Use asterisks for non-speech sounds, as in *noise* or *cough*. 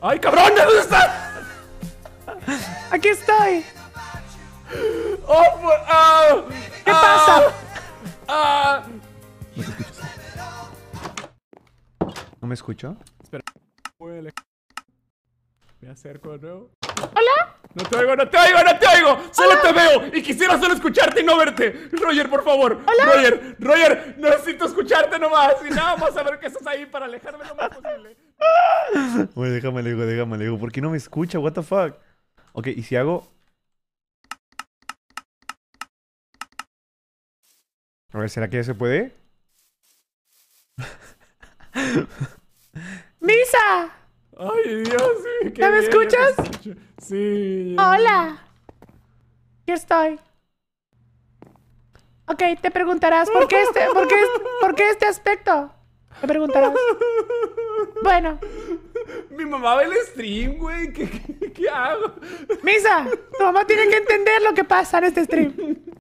¡Ay, cabrón! ¿Dónde estás? Aquí estoy. Oh, ah, ¿Qué pasa? Ah, ah. ¿No me escucho? Espera. Me acerco de nuevo. ¿Hola? No te oigo, no te oigo, no te oigo. Solo te veo y quisiera solo escucharte y no verte. Roger, por favor. ¿Hola? Roger, Roger, necesito escucharte nomás y nada más saber que estás ahí para alejarme lo más posible. Oye, déjame le déjame le ¿Por qué no me escucha? What the fuck? Ok, ¿y si hago...? A ver, ¿será que ya se puede? *laughs* ¡Misa! ¡Ay, Dios! Sí, qué me escuchas? sí. ¡Hola! Aquí estoy. Ok, te preguntarás, ¿por qué este, por por qué este aspecto? Te preguntarás. *laughs* Bueno, mi mamá ve el stream, güey. ¿Qué, qué hago? Misa, tu mamá tiene que entender lo que pasa en este stream. *laughs*